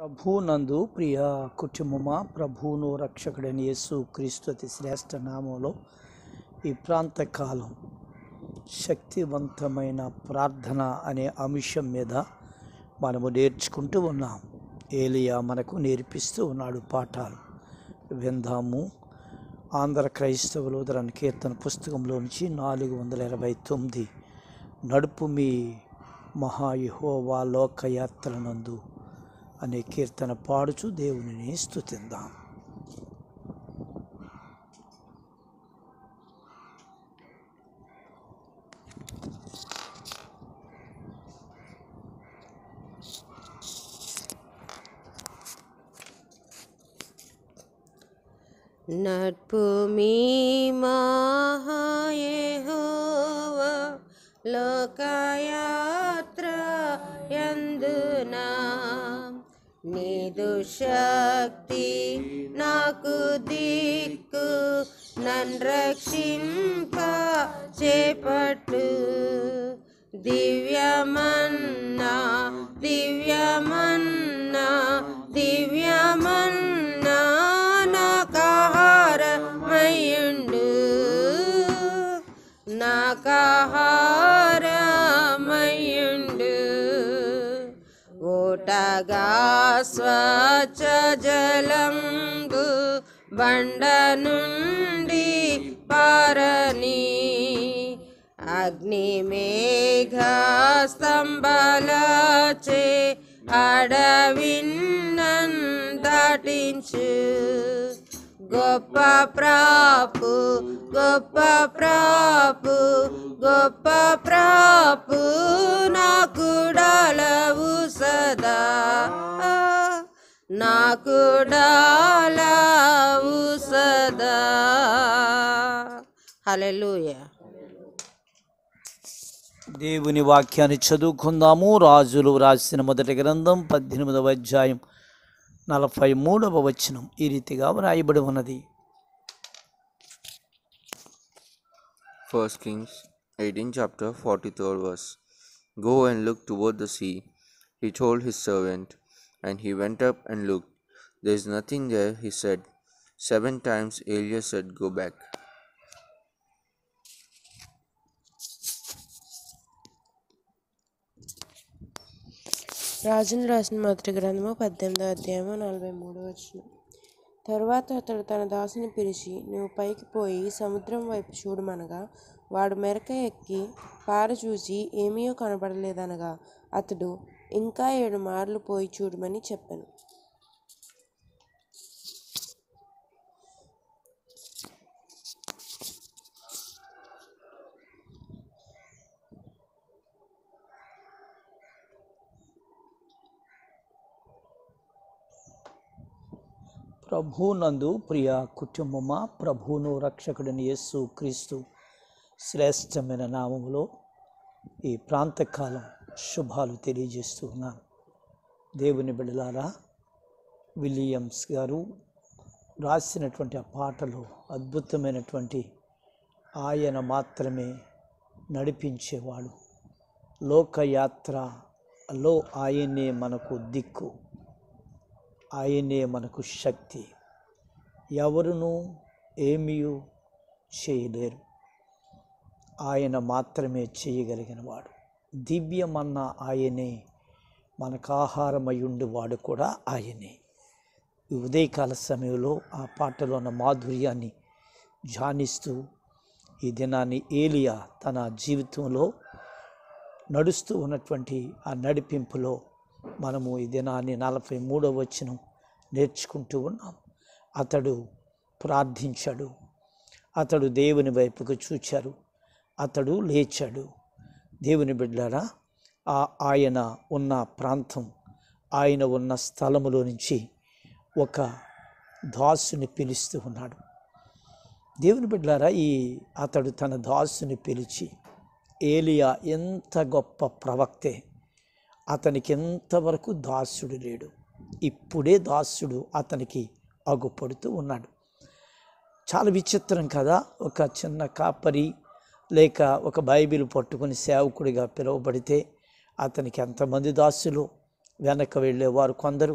ప్రభు నందు ప్రియ కుటుంబమా ప్రభువును రక్షకుడని యేసు అతి శ్రేష్ఠ నామంలో ఈ ప్రాంతకాలం శక్తివంతమైన ప్రార్థన అనే అంశం మీద మనము నేర్చుకుంటూ ఉన్నాం ఏలియా మనకు నేర్పిస్తూ ఉన్నాడు పాఠాలు విందాము ఆంధ్ర క్రైస్తవులు ఉదరణ కీర్తన పుస్తకంలోంచి నాలుగు వందల ఇరవై తొమ్మిది నడుపు మీ మహాయుహోవా నందు అనే కీర్తన పాడుచు దేవుని స్థుతిందాం नट्पुमि महा लोकाया నీదు శక్తి నాకు దిక్కు నన్ను రక్షింప చేపట్టు దివ్యమన్ పచ్చజలంబు బండ నుండి పారని అగ్నిమేఘస్తంభలచే అడవిన్నన్ దాటించు గొప్ప ప్రాపు గొప్ప ప్రాపు గొప్ప ప్రాపు నాకు డాలవు సదా నాకు డాలావు సదా హలెలూయ దేవుని వాక్యాన్ని చదువుకుందాము రాజులు రాసిన మొదటి గ్రంథం పద్దెనిమిదవ అధ్యాయం నలభై మూడవ వచనం ఈ రీతిగా వ్రాయబడి ఉన్నది first Kings eighteen chapter forty third verse go and look toward the sea he told his servant and he went up and looked. There is nothing there, he said. Seven times Elia said, Go back. రాజును రాసిన మొదటి గ్రంథము పద్దెనిమిదో అధ్యాయము నలభై మూడు వచ్చిన తరువాత అతడు తన దాసుని పిలిచి నువ్వు పైకి పోయి సముద్రం వైపు చూడమనగా వాడు మెరక ఎక్కి పార చూసి ఏమీయో కనబడలేదనగా అతడు ఇంకా ఏడు మార్లు పోయి చూడమని చెప్పాను ప్రభునందు ప్రియ కుటుంబమా ప్రభును రక్షకుడిని యేసు క్రీస్తు శ్రేష్టమైన నామములో ఈ ప్రాంతకాలం శుభాలు తెలియజేస్తూ ఉన్నాను దేవుని బిడలారా విలియమ్స్ గారు రాసినటువంటి ఆ పాటలు అద్భుతమైనటువంటి ఆయన మాత్రమే నడిపించేవాడు లోకయాత్రలో ఆయనే మనకు దిక్కు ఆయనే మనకు శక్తి ఎవరునూ ఏమీ చేయలేరు ఆయన మాత్రమే చేయగలిగినవాడు దివ్యమన్న ఆయనే మనకు ఆహారమయ్యుండి వాడు కూడా ఆయనే ఈ ఉదయకాల సమయంలో ఆ పాటలో ఉన్న మాధుర్యాన్ని ధ్యానిస్తూ ఈ దినాన్ని ఏలియా తన జీవితంలో నడుస్తూ ఉన్నటువంటి ఆ నడిపింపులో మనము ఈ దినాన్ని నలభై మూడవ వచ్చిన నేర్చుకుంటూ ఉన్నాం అతడు ప్రార్థించాడు అతడు దేవుని వైపుకు చూచారు అతడు లేచాడు దేవుని బిడ్డారా ఆ ఆయన ఉన్న ప్రాంతం ఆయన ఉన్న స్థలములో నుంచి ఒక దాసుని పిలుస్తూ ఉన్నాడు దేవుని బిడ్డారా ఈ అతడు తన దాసుని పిలిచి ఏలియా ఎంత గొప్ప ప్రవక్తే అతనికి ఎంతవరకు దాసుడు లేడు ఇప్పుడే దాసుడు అతనికి అగుపడుతూ ఉన్నాడు చాలా విచిత్రం కదా ఒక చిన్న కాపరి లేక ఒక బైబిల్ పట్టుకుని సేవకుడిగా పిలువబడితే అతనికి ఎంతమంది దాసులు వెనక వెళ్ళేవారు కొందరు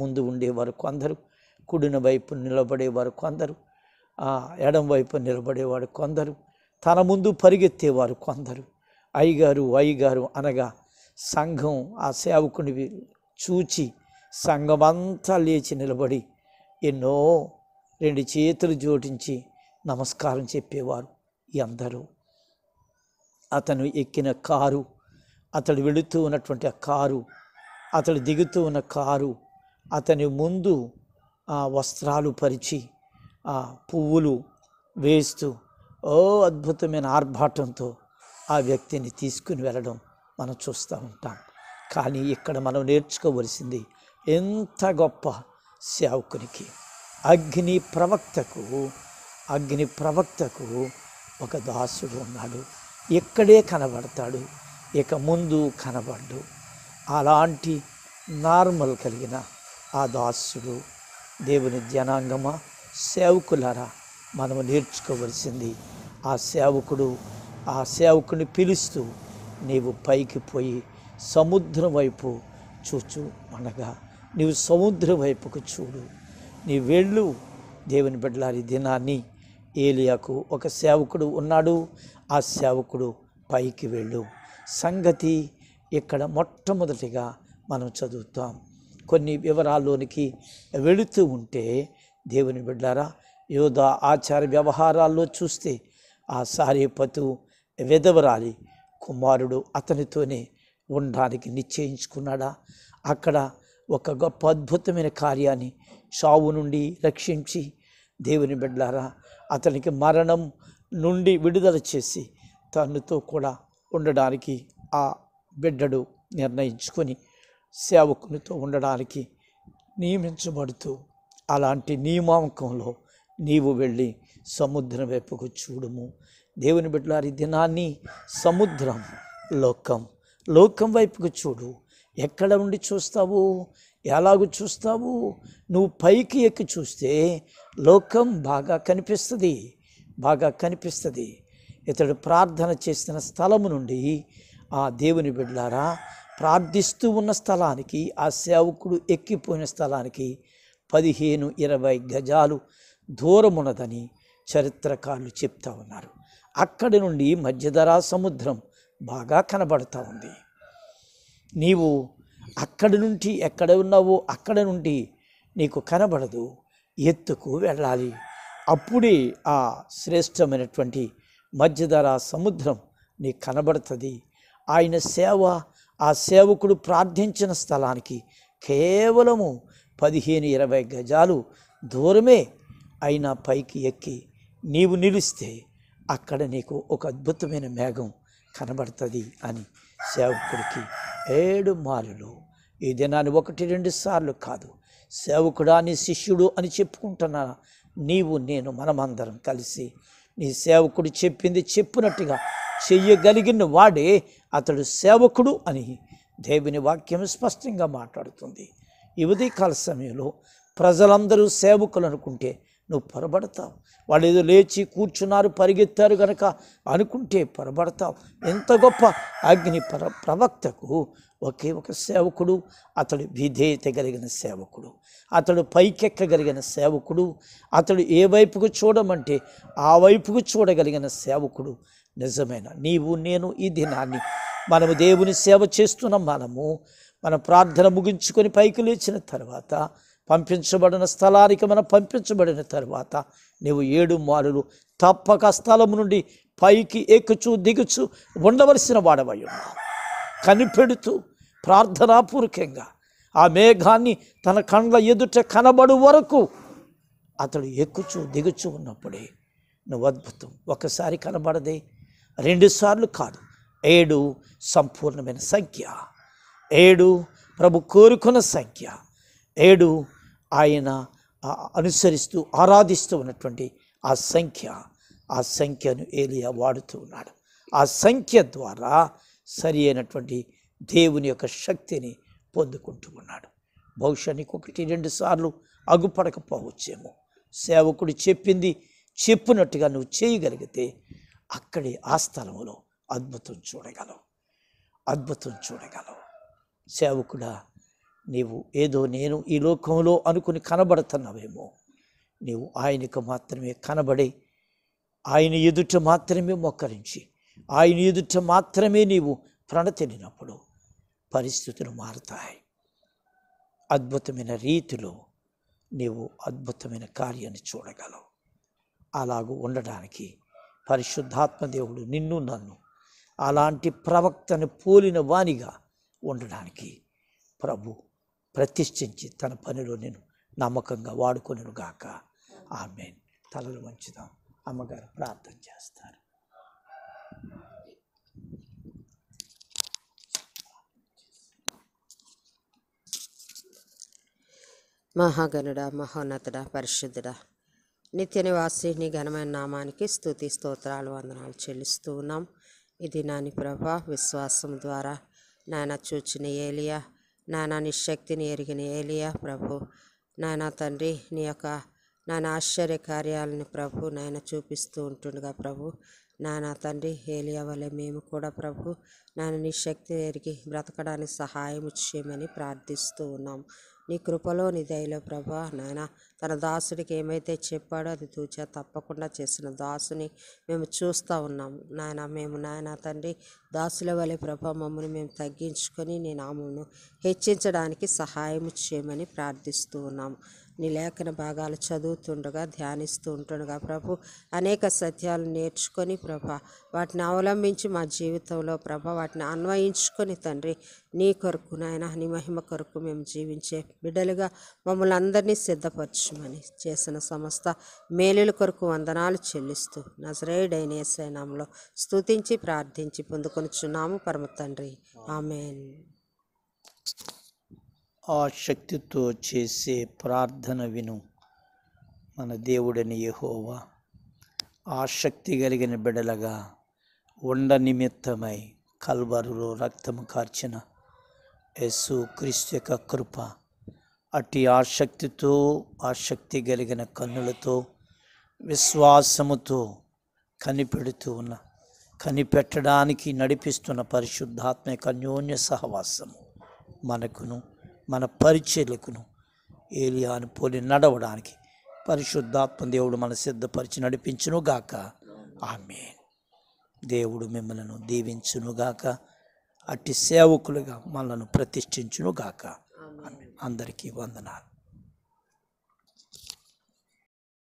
ముందు ఉండేవారు కొందరు కుడిన వైపు నిలబడేవారు కొందరు ఎడం వైపు నిలబడేవారు కొందరు తన ముందు పరిగెత్తేవారు కొందరు అయ్యగారు అయ్యగారు అనగా సంఘం ఆ సేవకుని చూచి సంఘమంతా లేచి నిలబడి ఎన్నో రెండు చేతులు జోడించి నమస్కారం చెప్పేవారు ఎందరో అతను ఎక్కిన కారు అతడు వెళుతూ ఉన్నటువంటి ఆ కారు అతడు దిగుతూ ఉన్న కారు అతని ముందు ఆ వస్త్రాలు పరిచి ఆ పువ్వులు వేస్తూ ఓ అద్భుతమైన ఆర్భాటంతో ఆ వ్యక్తిని తీసుకుని వెళ్ళడం మనం చూస్తూ ఉంటాం కానీ ఇక్కడ మనం నేర్చుకోవలసింది ఎంత గొప్ప సేవకునికి అగ్ని ప్రవక్తకు అగ్ని ప్రవక్తకు ఒక దాసుడు ఉన్నాడు ఇక్కడే కనబడతాడు ఇక ముందు కనబడ్డు అలాంటి నార్మల్ కలిగిన ఆ దాసుడు దేవుని జనాంగమా సేవకులరా మనము నేర్చుకోవలసింది ఆ సేవకుడు ఆ సేవకుని పిలుస్తూ నీవు పైకి పోయి సముద్రం వైపు చూచు అనగా నీవు సముద్రం వైపుకు చూడు నీ వెళ్ళు దేవుని బిడ్డలారి దినాన్ని ఏలియాకు ఒక సేవకుడు ఉన్నాడు ఆ సేవకుడు పైకి వెళ్ళు సంగతి ఇక్కడ మొట్టమొదటిగా మనం చదువుతాం కొన్ని వివరాల్లోనికి వెళుతూ ఉంటే దేవుని బిడ్డారా యోధ ఆచార వ్యవహారాల్లో చూస్తే ఆ సారీపతు వెదవరాలి కుమారుడు అతనితోనే ఉండడానికి నిశ్చయించుకున్నాడా అక్కడ ఒక గొప్ప అద్భుతమైన కార్యాన్ని చావు నుండి రక్షించి దేవుని బిడ్డారా అతనికి మరణం నుండి విడుదల చేసి తనతో కూడా ఉండడానికి ఆ బిడ్డడు నిర్ణయించుకొని సేవకునితో ఉండడానికి నియమించబడుతూ అలాంటి నియమాంకంలో నీవు వెళ్ళి సముద్రం వైపుకు చూడుము దేవుని బిడ్డలారి దినాన్ని సముద్రం లోకం లోకం వైపుకు చూడు ఎక్కడ ఉండి చూస్తావు ఎలాగ చూస్తావు నువ్వు పైకి ఎక్కి చూస్తే లోకం బాగా కనిపిస్తుంది బాగా కనిపిస్తుంది ఇతడు ప్రార్థన చేసిన స్థలము నుండి ఆ దేవుని బిడ్డారా ప్రార్థిస్తూ ఉన్న స్థలానికి ఆ సేవకుడు ఎక్కిపోయిన స్థలానికి పదిహేను ఇరవై గజాలు దూరమున్నదని చరిత్రకారులు చెప్తా ఉన్నారు అక్కడి నుండి మధ్యధరా సముద్రం బాగా కనబడుతూ ఉంది నీవు అక్కడి నుండి ఎక్కడ ఉన్నావో అక్కడ నుండి నీకు కనబడదు ఎత్తుకు వెళ్ళాలి అప్పుడే ఆ శ్రేష్టమైనటువంటి మధ్యధర సముద్రం నీకు కనబడుతుంది ఆయన సేవ ఆ సేవకుడు ప్రార్థించిన స్థలానికి కేవలము పదిహేను ఇరవై గజాలు దూరమే అయినా పైకి ఎక్కి నీవు నిలిస్తే అక్కడ నీకు ఒక అద్భుతమైన మేఘం కనబడుతుంది అని సేవకుడికి ఏడు మార్లు ఈ దినాన్ని ఒకటి రెండు సార్లు కాదు సేవకుడా నీ శిష్యుడు అని చెప్పుకుంటున్నా నీవు నేను మనమందరం కలిసి నీ సేవకుడు చెప్పింది చెప్పినట్టుగా చెయ్యగలిగిన వాడే అతడు సేవకుడు అని దేవుని వాక్యం స్పష్టంగా మాట్లాడుతుంది ఈ కాల సమయంలో ప్రజలందరూ సేవకులు అనుకుంటే నువ్వు పొరబడతావు వాళ్ళు ఏదో లేచి కూర్చున్నారు పరిగెత్తారు గనక అనుకుంటే పొరబడతావు ఎంత గొప్ప అగ్ని ప్రవక్తకు ఒకే ఒక సేవకుడు అతడు విధేయత కలిగిన సేవకుడు అతడు పైకెక్కగలిగిన సేవకుడు అతడు ఏ వైపుకు చూడమంటే ఆ వైపుకు చూడగలిగిన సేవకుడు నిజమైన నీవు నేను ఈ దినాన్ని మనము దేవుని సేవ చేస్తున్న మనము మన ప్రార్థన ముగించుకొని పైకి లేచిన తర్వాత పంపించబడిన స్థలానికి మనం పంపించబడిన తర్వాత నీవు ఏడు మారులు తప్పక స్థలం నుండి పైకి ఎక్కుచు దిగుచు ఉండవలసిన వాడవై ఉన్నావు కనిపెడుతూ ప్రార్థనాపూర్వకంగా ఆ మేఘాన్ని తన కండ్ల ఎదుట కనబడు వరకు అతడు ఎక్కుచు దిగుచు ఉన్నప్పుడే నువ్వు అద్భుతం ఒకసారి కనబడదే రెండుసార్లు కాదు ఏడు సంపూర్ణమైన సంఖ్య ఏడు ప్రభు కోరుకున్న సంఖ్య ఏడు ఆయన అనుసరిస్తూ ఆరాధిస్తూ ఉన్నటువంటి ఆ సంఖ్య ఆ సంఖ్యను ఏలియా వాడుతూ ఉన్నాడు ఆ సంఖ్య ద్వారా సరి అయినటువంటి దేవుని యొక్క శక్తిని పొందుకుంటూ ఉన్నాడు బహుశా నీకు ఒకటి రెండు సార్లు అగుపడకపోవచ్చేమో సేవకుడు చెప్పింది చెప్పినట్టుగా నువ్వు చేయగలిగితే అక్కడే ఆ స్థలంలో అద్భుతం చూడగలవు అద్భుతం చూడగలవు సేవకుడా నీవు ఏదో నేను ఈ లోకంలో అనుకుని కనబడుతున్నావేమో నీవు ఆయనకు మాత్రమే కనబడి ఆయన ఎదుట మాత్రమే మొక్కరించి ఆయన ఎదుట మాత్రమే నీవు ప్రణతినినప్పుడు పరిస్థితులు మారుతాయి అద్భుతమైన రీతిలో నీవు అద్భుతమైన కార్యాన్ని చూడగలవు అలాగూ ఉండడానికి పరిశుద్ధాత్మ దేవుడు నిన్ను నన్ను అలాంటి ప్రవక్తను పోలిన వాణిగా ఉండడానికి ప్రభు ప్రతిష్ఠించి తన పనిలో నేను నమ్మకంగా వాడుకొనిగాక ఆమె తలలు వంచుదాం అమ్మగారు ప్రార్థన చేస్తారు మహాగణుడ మహోన్నతుడ పరిశుద్ధుడ నిత్య నివాసి నీ ఘనమైన నామానికి స్థుతి స్తోత్రాలు వందనాలు చెల్లిస్తూ ఉన్నాం ఇది నాని ప్రభ విశ్వాసం ద్వారా నాయన చూచిన ఏలియా నాయన నిశక్తిని ఎరిగిన ఏలియా ప్రభు నాయన తండ్రి నీ యొక్క నాయన ఆశ్చర్య కార్యాలని ప్రభు నాయన చూపిస్తూ ఉంటుండగా ప్రభు నాయన తండ్రి ఏలియా వలె మేము కూడా ప్రభు నాయన నీ శక్తిని ఎరిగి బ్రతకడానికి సహాయం చేయమని ప్రార్థిస్తూ ఉన్నాం నీ కృపలో దయలో ప్రభా నాయన తన దాసుడికి ఏమైతే చెప్పాడో అది తూచా తప్పకుండా చేసిన దాసుని మేము చూస్తూ ఉన్నాము నాయన మేము నాయన తండ్రి దాసుల వలె ప్రభా మమ్మల్ని మేము తగ్గించుకొని నీ నామమును హెచ్చించడానికి సహాయం చేయమని ప్రార్థిస్తూ ఉన్నాము నీ లేఖన భాగాలు చదువుతుండగా ధ్యానిస్తూ ఉంటుండగా ప్రభు అనేక సత్యాలు నేర్చుకొని ప్రభ వాటిని అవలంబించి మా జీవితంలో ప్రభ వాటిని అన్వయించుకొని తండ్రి నీ కొరకు నాయన నీ మహిమ కొరకు మేము జీవించే బిడ్డలుగా మమ్మల్ని అందరినీ సిద్ధపరచమని చేసిన సంస్థ మేలుల కొరకు వందనాలు చెల్లిస్తూ నజరేయుడైన ఏసైనాంలో స్థుతించి ప్రార్థించి పొందుకొనిచున్నాము పరమ తండ్రి ఆమెన్ ఆ శక్తితో చేసే ప్రార్థన విను మన దేవుడని యహోవా ఆ శక్తి కలిగిన బిడలగా ఉండ నిమిత్తమై కల్వరులో రక్తము కార్చిన యస్సు క్రీస్తు యొక్క కృప అట్టి ఆసక్తితో ఆసక్తి కలిగిన కన్నులతో విశ్వాసముతో కనిపెడుతూ ఉన్న కనిపెట్టడానికి నడిపిస్తున్న పరిశుద్ధాత్మ యొక్క అన్యోన్య సహవాసము మనకును మన పరిచర్లకును ఏలియాను పోలి నడవడానికి పరిశుద్ధాత్మ దేవుడు మన సిద్ధపరిచి నడిపించునుగాక ఆమె దేవుడు మిమ్మలను దీవించునుగాక అట్టి సేవకులుగా మనలను ప్రతిష్ఠించునుగాక అందరికీ వందనాలు